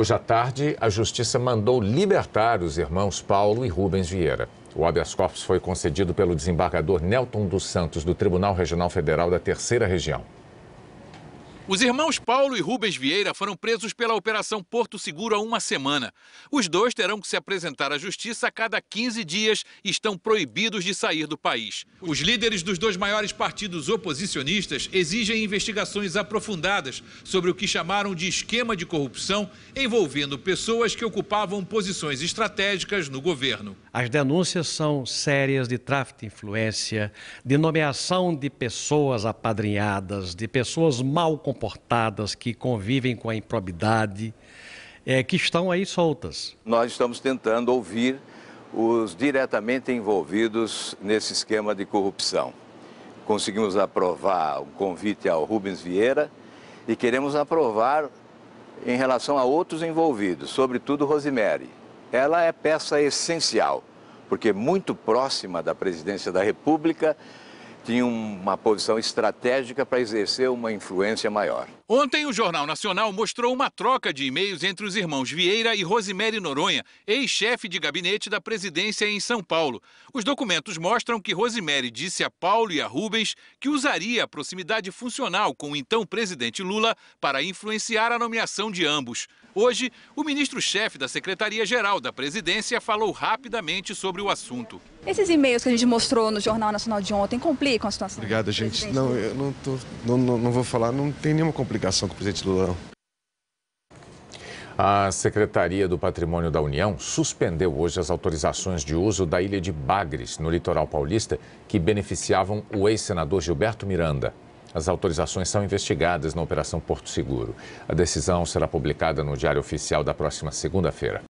Hoje à tarde, a Justiça mandou libertar os irmãos Paulo e Rubens Vieira. O habeas corpus foi concedido pelo desembargador Nelton dos Santos, do Tribunal Regional Federal da Terceira Região. Os irmãos Paulo e Rubens Vieira foram presos pela Operação Porto Seguro há uma semana. Os dois terão que se apresentar à justiça a cada 15 dias e estão proibidos de sair do país. Os líderes dos dois maiores partidos oposicionistas exigem investigações aprofundadas sobre o que chamaram de esquema de corrupção envolvendo pessoas que ocupavam posições estratégicas no governo. As denúncias são sérias de tráfico de influência, de nomeação de pessoas apadrinhadas, de pessoas mal comportadas comportadas, que convivem com a improbidade, é, que estão aí soltas. Nós estamos tentando ouvir os diretamente envolvidos nesse esquema de corrupção. Conseguimos aprovar o convite ao Rubens Vieira e queremos aprovar em relação a outros envolvidos, sobretudo Rosemary. Ela é peça essencial, porque muito próxima da presidência da República tinha uma posição estratégica para exercer uma influência maior. Ontem, o Jornal Nacional mostrou uma troca de e-mails entre os irmãos Vieira e Rosimere Noronha, ex-chefe de gabinete da presidência em São Paulo. Os documentos mostram que Rosimere disse a Paulo e a Rubens que usaria a proximidade funcional com o então presidente Lula para influenciar a nomeação de ambos. Hoje, o ministro-chefe da Secretaria-Geral da Presidência falou rapidamente sobre o assunto. Esses e-mails que a gente mostrou no Jornal Nacional de ontem complicam a situação? Obrigado, gente. Não, eu não, tô, não, não, não vou falar, não tem nenhuma complicação ligação com o presidente Lula. A Secretaria do Patrimônio da União suspendeu hoje as autorizações de uso da ilha de Bagres, no litoral paulista, que beneficiavam o ex-senador Gilberto Miranda. As autorizações são investigadas na Operação Porto Seguro. A decisão será publicada no Diário Oficial da próxima segunda-feira.